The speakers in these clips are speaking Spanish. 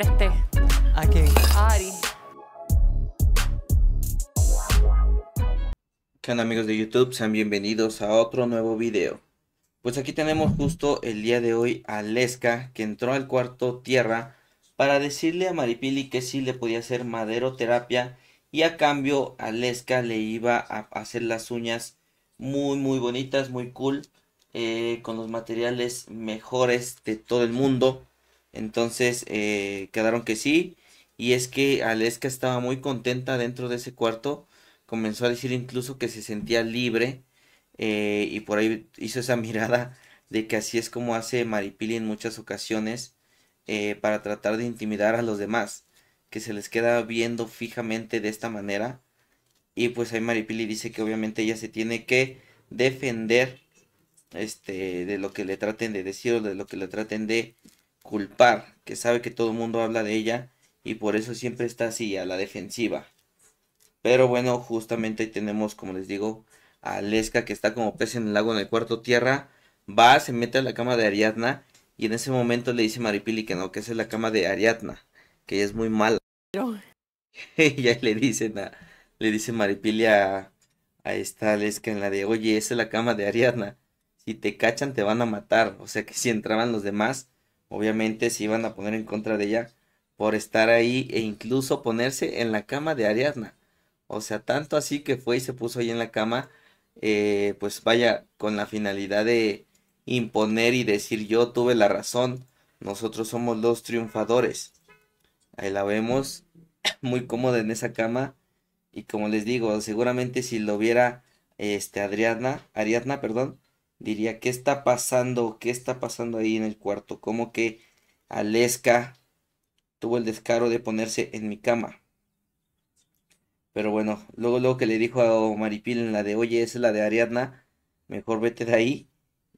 presté. Aquí... Ah, Ari. amigos de YouTube? Sean bienvenidos a otro nuevo video. Pues aquí tenemos justo el día de hoy a Lesca que entró al cuarto tierra para decirle a Maripili que sí le podía hacer maderoterapia y a cambio a Lesca le iba a hacer las uñas muy muy bonitas, muy cool, eh, con los materiales mejores de todo el mundo. Entonces eh, quedaron que sí. Y es que Aleska estaba muy contenta dentro de ese cuarto. Comenzó a decir incluso que se sentía libre. Eh, y por ahí hizo esa mirada de que así es como hace Maripili en muchas ocasiones eh, para tratar de intimidar a los demás. Que se les queda viendo fijamente de esta manera. Y pues ahí Maripili dice que obviamente ella se tiene que defender este, de lo que le traten de decir o de lo que le traten de culpar, que sabe que todo el mundo habla de ella y por eso siempre está así, a la defensiva. Pero bueno, justamente ahí tenemos, como les digo, a Lesca que está como pez en el lago en el cuarto tierra. Va, se mete a la cama de Ariadna y en ese momento le dice Maripili que no, que esa es la cama de Ariadna, que es muy mala. Pero... y ahí le le dice Maripili a, a esta Lesca en la de, oye, esa es la cama de Ariadna. Si te cachan te van a matar. O sea que si entraban los demás, obviamente se iban a poner en contra de ella por estar ahí e incluso ponerse en la cama de Ariadna. O sea, tanto así que fue y se puso ahí en la cama, eh, pues vaya, con la finalidad de imponer y decir yo tuve la razón, nosotros somos los triunfadores. Ahí la vemos muy cómoda en esa cama y como les digo, seguramente si lo viera este Adriana, Ariadna, perdón, diría, ¿qué está pasando? ¿Qué está pasando ahí en el cuarto? ¿Cómo que Aleska tuvo el descaro de ponerse en mi cama. Pero bueno, luego, luego que le dijo a Maripil en la de, oye, esa es la de Ariadna, mejor vete de ahí.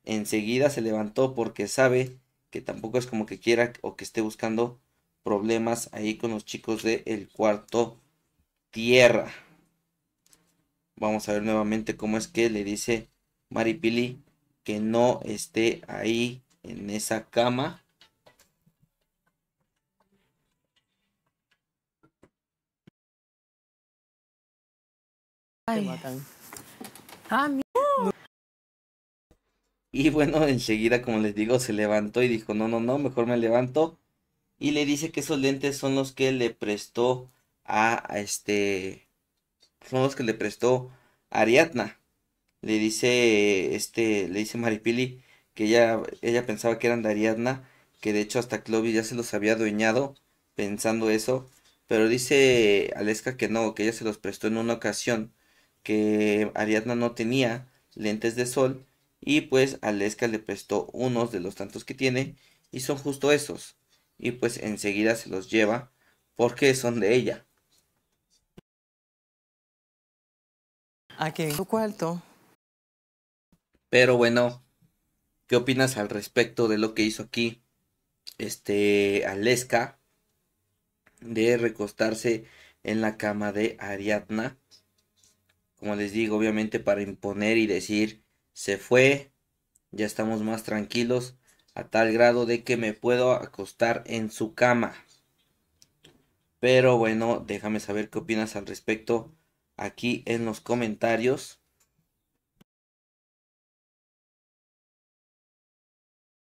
Enseguida se levantó porque sabe que tampoco es como que quiera o que esté buscando problemas ahí con los chicos de el cuarto tierra. Vamos a ver nuevamente cómo es que le dice Maripili que no esté ahí en esa cama. Ah, y bueno, enseguida, como les digo, se levantó y dijo, no, no, no, mejor me levanto. Y le dice que esos lentes son los que le prestó a, este... Son los que le prestó a Ariadna le dice este, le dice Maripili que ella, ella pensaba que eran de Ariadna, que de hecho hasta Clovis ya se los había adueñado pensando eso, pero dice Aleska que no, que ella se los prestó en una ocasión, que Ariadna no tenía lentes de sol y pues Aleska le prestó unos de los tantos que tiene y son justo esos y pues enseguida se los lleva porque son de ella. Aquí ah, en su cuarto pero bueno, ¿qué opinas al respecto de lo que hizo aquí este Aleska de recostarse en la cama de Ariadna? Como les digo, obviamente para imponer y decir, se fue, ya estamos más tranquilos, a tal grado de que me puedo acostar en su cama. Pero bueno, déjame saber qué opinas al respecto aquí en los comentarios.